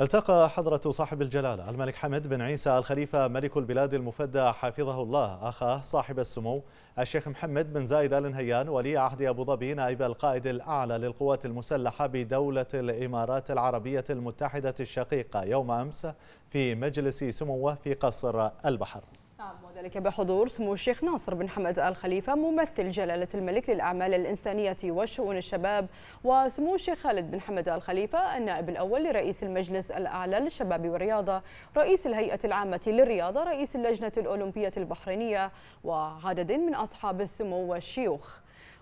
التقى حضرة صاحب الجلالة الملك حمد بن عيسى الخليفة ملك البلاد المفدى حفظه الله أخاه صاحب السمو الشيخ محمد بن زايد آل نهيان ولي عهد أبو ظبي نائب القائد الأعلى للقوات المسلحة بدولة الإمارات العربية المتحدة الشقيقة يوم أمس في مجلس سموه في قصر البحر نعم وذلك بحضور سمو الشيخ ناصر بن حمد آل خليفة ممثل جلالة الملك للأعمال الإنسانية وشؤون الشباب وسمو الشيخ خالد بن حمد آل خليفة النائب الأول لرئيس المجلس الأعلى للشباب والرياضة رئيس الهيئة العامة للرياضة رئيس اللجنة الأولمبية البحرينية وعدد من أصحاب السمو والشيوخ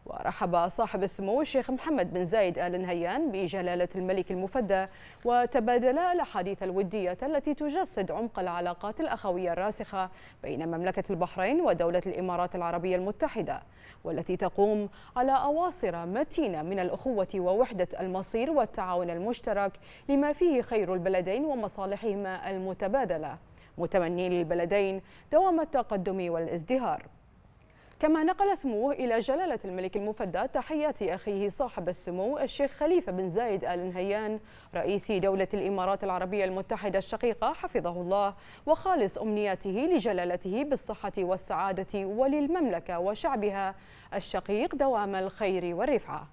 ورحب صاحب السمو الشيخ محمد بن زايد آل نهيان بجلالة الملك المفدى وتبادلا الأحاديث الودية التي تجسد عمق العلاقات الأخوية الراسخة بين مملكة البحرين ودولة الإمارات العربية المتحدة والتي تقوم على أواصر متينة من الأخوة ووحدة المصير والتعاون المشترك لما فيه خير البلدين ومصالحهما المتبادلة متمنين للبلدين دوام التقدم والازدهار كما نقل سموه إلى جلالة الملك المفدى تحيات أخيه صاحب السمو الشيخ خليفة بن زايد آل نهيان رئيس دولة الإمارات العربية المتحدة الشقيقة حفظه الله وخالص أمنياته لجلالته بالصحة والسعادة وللمملكة وشعبها الشقيق دوام الخير والرفعة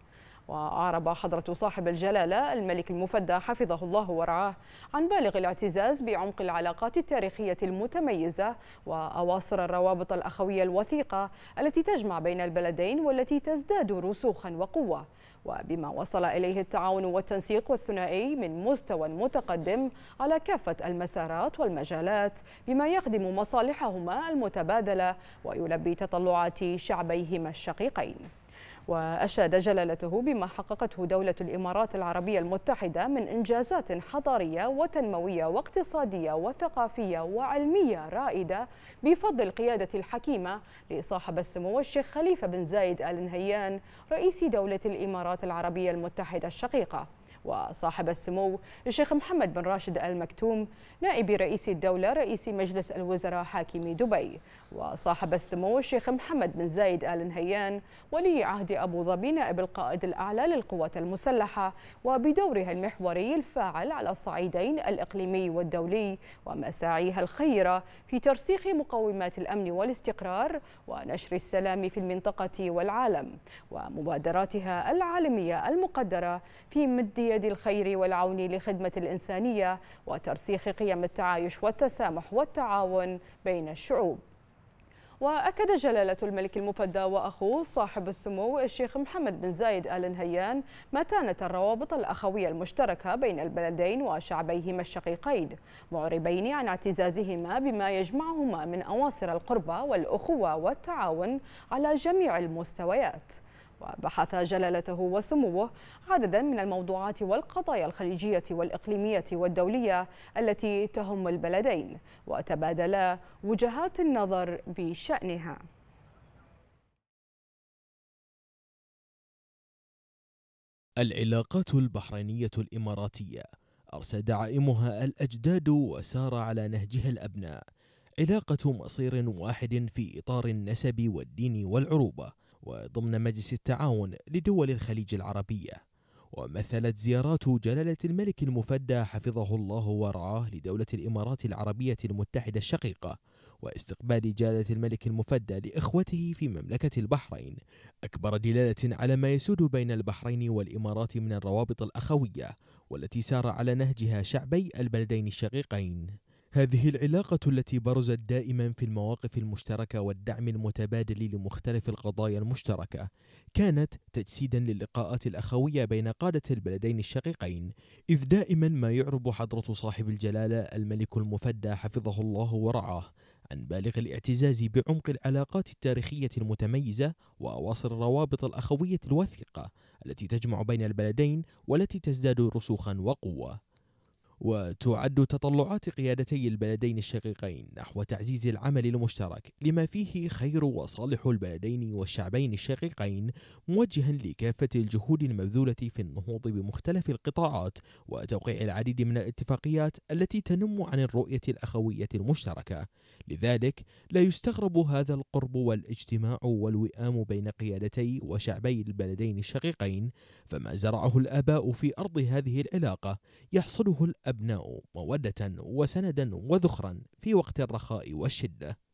وأعرب حضرة صاحب الجلالة الملك المفدى حفظه الله ورعاه عن بالغ الاعتزاز بعمق العلاقات التاريخية المتميزة وأواصر الروابط الأخوية الوثيقة التي تجمع بين البلدين والتي تزداد رسوخا وقوة وبما وصل إليه التعاون والتنسيق الثنائي من مستوى متقدم على كافة المسارات والمجالات بما يخدم مصالحهما المتبادلة ويلبي تطلعات شعبيهما الشقيقين وأشاد جلالته بما حققته دولة الإمارات العربية المتحدة من إنجازات حضارية وتنموية واقتصادية وثقافية وعلمية رائدة بفضل القيادة الحكيمة لصاحب السمو الشيخ خليفة بن زايد آل نهيان رئيس دولة الإمارات العربية المتحدة الشقيقة وصاحب السمو الشيخ محمد بن راشد المكتوم نائب رئيس الدولة رئيس مجلس الوزراء حاكم دبي وصاحب السمو الشيخ محمد بن زايد آل نهيان ولي عهد أبو ظبي نائب القائد الأعلى للقوات المسلحة وبدورها المحوري الفاعل على الصعيدين الإقليمي والدولي ومساعيها الخيرة في ترسيخ مقومات الأمن والاستقرار ونشر السلام في المنطقة والعالم ومبادراتها العالمية المقدرة في مد بيد الخير والعون لخدمة الإنسانية وترسيخ قيم التعايش والتسامح والتعاون بين الشعوب وأكد جلالة الملك المفدى وأخوه صاحب السمو الشيخ محمد بن زايد آل نهيان متانة الروابط الأخوية المشتركة بين البلدين وشعبيهما الشقيقين معربين عن اعتزازهما بما يجمعهما من أواصر القربة والأخوة والتعاون على جميع المستويات وبحث جلالته وسموه عددا من الموضوعات والقضايا الخليجية والإقليمية والدولية التي تهم البلدين وتبادلا وجهات النظر بشأنها العلاقات البحرينية الإماراتية أرسى دعائمها الأجداد وسار على نهجها الأبناء علاقة مصير واحد في إطار النسب والدين والعروبة وضمن مجلس التعاون لدول الخليج العربية ومثلت زيارات جلالة الملك المفدى حفظه الله ورعاه لدولة الإمارات العربية المتحدة الشقيقة واستقبال جلالة الملك المفدى لإخوته في مملكة البحرين أكبر دلالة على ما يسود بين البحرين والإمارات من الروابط الأخوية والتي سار على نهجها شعبي البلدين الشقيقين هذه العلاقة التي برزت دائما في المواقف المشتركة والدعم المتبادل لمختلف القضايا المشتركة كانت تجسيدا للقاءات الأخوية بين قادة البلدين الشقيقين إذ دائما ما يعرب حضرة صاحب الجلالة الملك المفدى حفظه الله ورعاه عن بالغ الاعتزاز بعمق العلاقات التاريخية المتميزة وأواصر الروابط الأخوية الوثيقة التي تجمع بين البلدين والتي تزداد رسوخا وقوة وتعد تطلعات قيادتي البلدين الشقيقين نحو تعزيز العمل المشترك لما فيه خير وصالح البلدين والشعبين الشقيقين موجها لكافة الجهود المبذولة في النهوض بمختلف القطاعات وتوقيع العديد من الاتفاقيات التي تنم عن الرؤية الأخوية المشتركة لذلك لا يستغرب هذا القرب والاجتماع والوئام بين قيادتي وشعبي البلدين الشقيقين فما زرعه الآباء في أرض هذه العلاقة يحصده الأباء الأبناء مودة وسندا وذخرا في وقت الرخاء والشدة